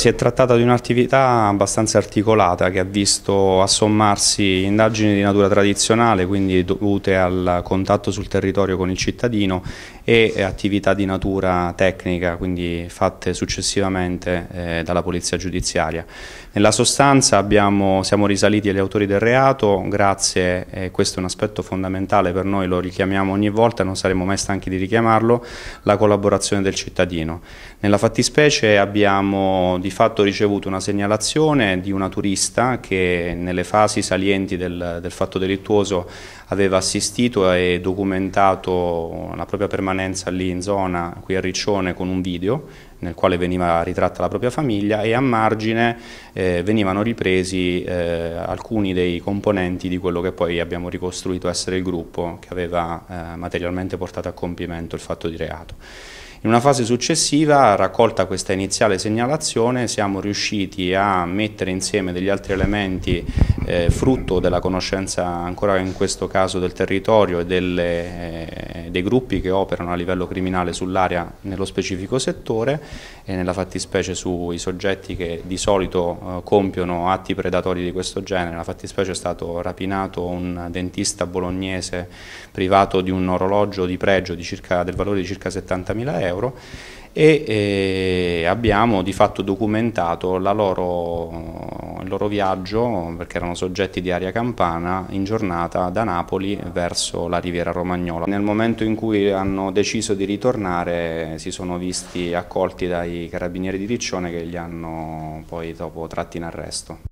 Si è trattata di un'attività abbastanza articolata che ha visto assommarsi indagini di natura tradizionale, quindi dovute al contatto sul territorio con il cittadino e attività di natura tecnica, quindi fatte successivamente eh, dalla polizia giudiziaria. Nella sostanza abbiamo, siamo risaliti agli autori del reato, grazie, eh, questo è un aspetto fondamentale per noi, lo richiamiamo ogni volta, non saremo mai stanchi di richiamarlo, la collaborazione del cittadino. Nella fattispecie abbiamo di di fatto ricevuto una segnalazione di una turista che nelle fasi salienti del, del fatto delittuoso aveva assistito e documentato la propria permanenza lì in zona, qui a Riccione, con un video nel quale veniva ritratta la propria famiglia e a margine eh, venivano ripresi eh, alcuni dei componenti di quello che poi abbiamo ricostruito essere il gruppo che aveva eh, materialmente portato a compimento il fatto di reato. In una fase successiva, raccolta questa iniziale segnalazione, siamo riusciti a mettere insieme degli altri elementi eh, frutto della conoscenza ancora in questo caso del territorio e delle eh, dei gruppi che operano a livello criminale sull'area nello specifico settore e nella fattispecie sui soggetti che di solito eh, compiono atti predatori di questo genere. Nella fattispecie è stato rapinato un dentista bolognese privato di un orologio di pregio di circa, del valore di circa 70.000 euro e eh, abbiamo di fatto documentato la loro loro viaggio, perché erano soggetti di aria campana, in giornata da Napoli verso la riviera romagnola. Nel momento in cui hanno deciso di ritornare si sono visti accolti dai carabinieri di Riccione che li hanno poi dopo tratti in arresto.